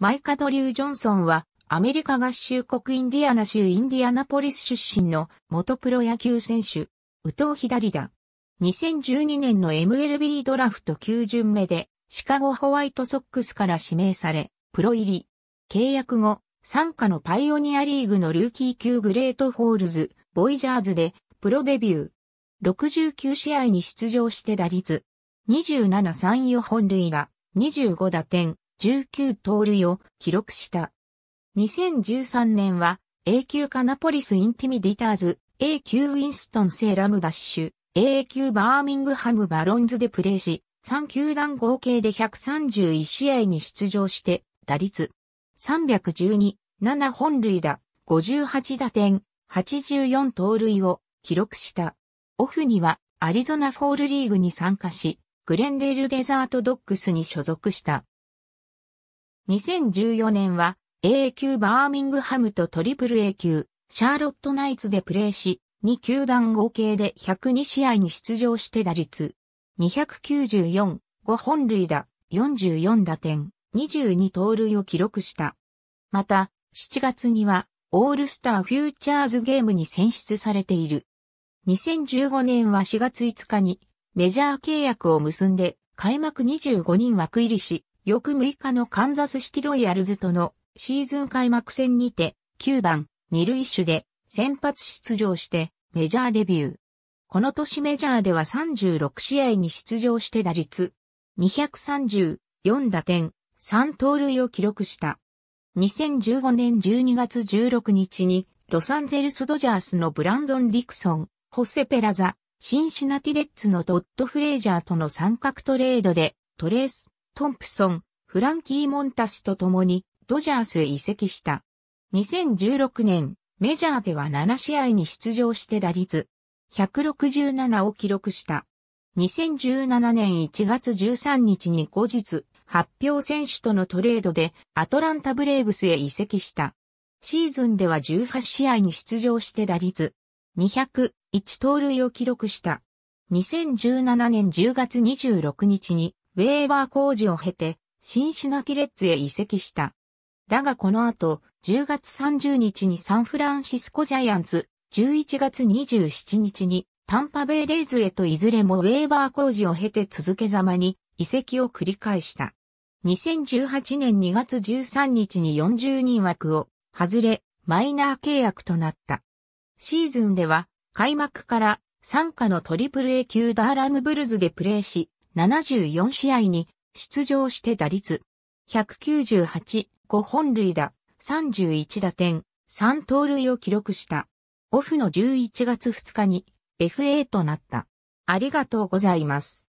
マイカド・リュー・ジョンソンは、アメリカ合衆国インディアナ州インディアナポリス出身の元プロ野球選手、宇藤左だ。2012年の MLB ドラフト9巡目で、シカゴホワイトソックスから指名され、プロ入り。契約後、参加のパイオニアリーグのルーキー級グレートホールズ、ボイジャーズで、プロデビュー。69試合に出場して打率。27、3、4本塁打、25打点、19盗塁を記録した。2013年は A 級カナポリス・インティミディターズ、A 級ウィンストン・セーラム・ダッシュ、A 級バーミングハム・バロンズでプレーし、3球団合計で131試合に出場して、打率312、7本塁打、58打点、84盗塁を記録した。オフにはアリゾナフォールリーグに参加し、グレンデールデザートドックスに所属した。2014年は A 級バーミングハムとトリプル A 級シャーロットナイツでプレーし、2球団合計で102試合に出場して打率294、5本塁打、44打点、22盗塁を記録した。また、7月にはオールスターフューチャーズゲームに選出されている。2015年は4月5日にメジャー契約を結んで開幕25人枠入りし、翌6日のカンザスシティロイヤルズとのシーズン開幕戦にて9番2塁手で先発出場してメジャーデビュー。この年メジャーでは36試合に出場して打率234打点3盗塁を記録した。2015年12月16日にロサンゼルスドジャースのブランドン・ディクソン、ホセ・ペラザ、シンシナティレッツのドット・フレイジャーとの三角トレードでトレーストンプソン、フランキー・モンタスと共にドジャースへ移籍した。2016年、メジャーでは7試合に出場して打率167を記録した。2017年1月13日に後日、発表選手とのトレードでアトランタブレーブスへ移籍した。シーズンでは18試合に出場して打率201盗塁を記録した。2017年10月26日にウェーバー工事を経て、シンシナティレッズへ移籍した。だがこの後、10月30日にサンフランシスコジャイアンツ、11月27日にタンパベイレイズへといずれもウェーバー工事を経て続けざまに移籍を繰り返した。2018年2月13日に40人枠を外れ、マイナー契約となった。シーズンでは開幕から参加のトリプル A 級ダーラムブルズでプレーし、74試合に出場して打率198、5本塁打、31打点、3盗塁を記録した。オフの11月2日に FA となった。ありがとうございます。